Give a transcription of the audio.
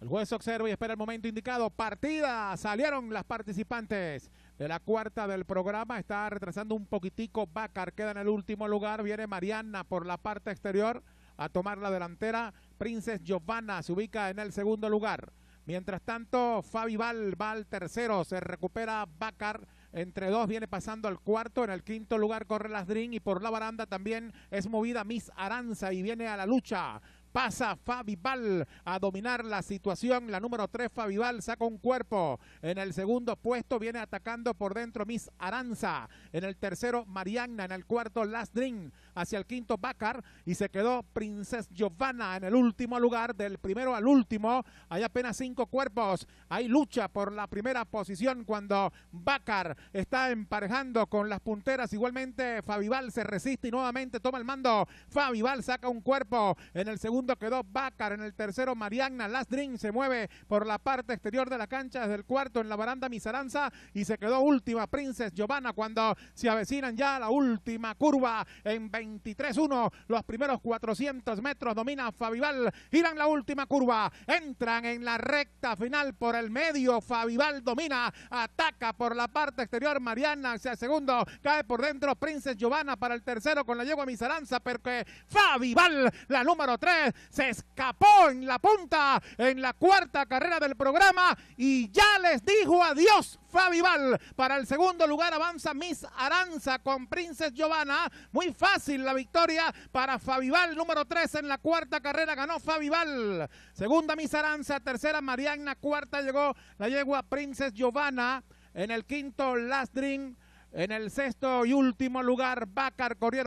El juez observa y espera el momento indicado. Partida. Salieron las participantes de la cuarta del programa. Está retrasando un poquitico. Bacar queda en el último lugar. Viene Mariana por la parte exterior a tomar la delantera. Princess Giovanna se ubica en el segundo lugar. Mientras tanto, Fabi Val va al tercero. Se recupera Bacar. Entre dos viene pasando al cuarto. En el quinto lugar corre Las y por la baranda también es movida Miss Aranza y viene a la lucha. Pasa Val a dominar la situación. La número 3, Val saca un cuerpo. En el segundo puesto viene atacando por dentro Miss Aranza. En el tercero, Mariana. En el cuarto, Last Hacia el quinto, Bacar. Y se quedó Princess Giovanna en el último lugar. Del primero al último, hay apenas cinco cuerpos. Hay lucha por la primera posición cuando Bacar está emparejando con las punteras. Igualmente, Val se resiste y nuevamente toma el mando. Fabival saca un cuerpo en el segundo segundo quedó Bácar, en el tercero Mariana Lastrin se mueve por la parte exterior de la cancha desde el cuarto en la baranda Misaranza y se quedó última Princess Giovanna cuando se avecinan ya la última curva en 23-1, los primeros 400 metros domina Fabival, giran la última curva, entran en la recta final por el medio, Fabival domina, ataca por la parte exterior Mariana hacia el segundo, cae por dentro Princess Giovanna para el tercero con la yegua Misaranza, porque Fabival, la número 3, se escapó en la punta en la cuarta carrera del programa y ya les dijo adiós Fabival. Para el segundo lugar avanza Miss Aranza con Princess Giovanna. Muy fácil la victoria para Fabival, número 3 en la cuarta carrera. Ganó Fabival. Segunda Miss Aranza, tercera Mariana, cuarta llegó la yegua Princess Giovanna. En el quinto, Last Dream. En el sexto y último lugar, Bacar Corriero.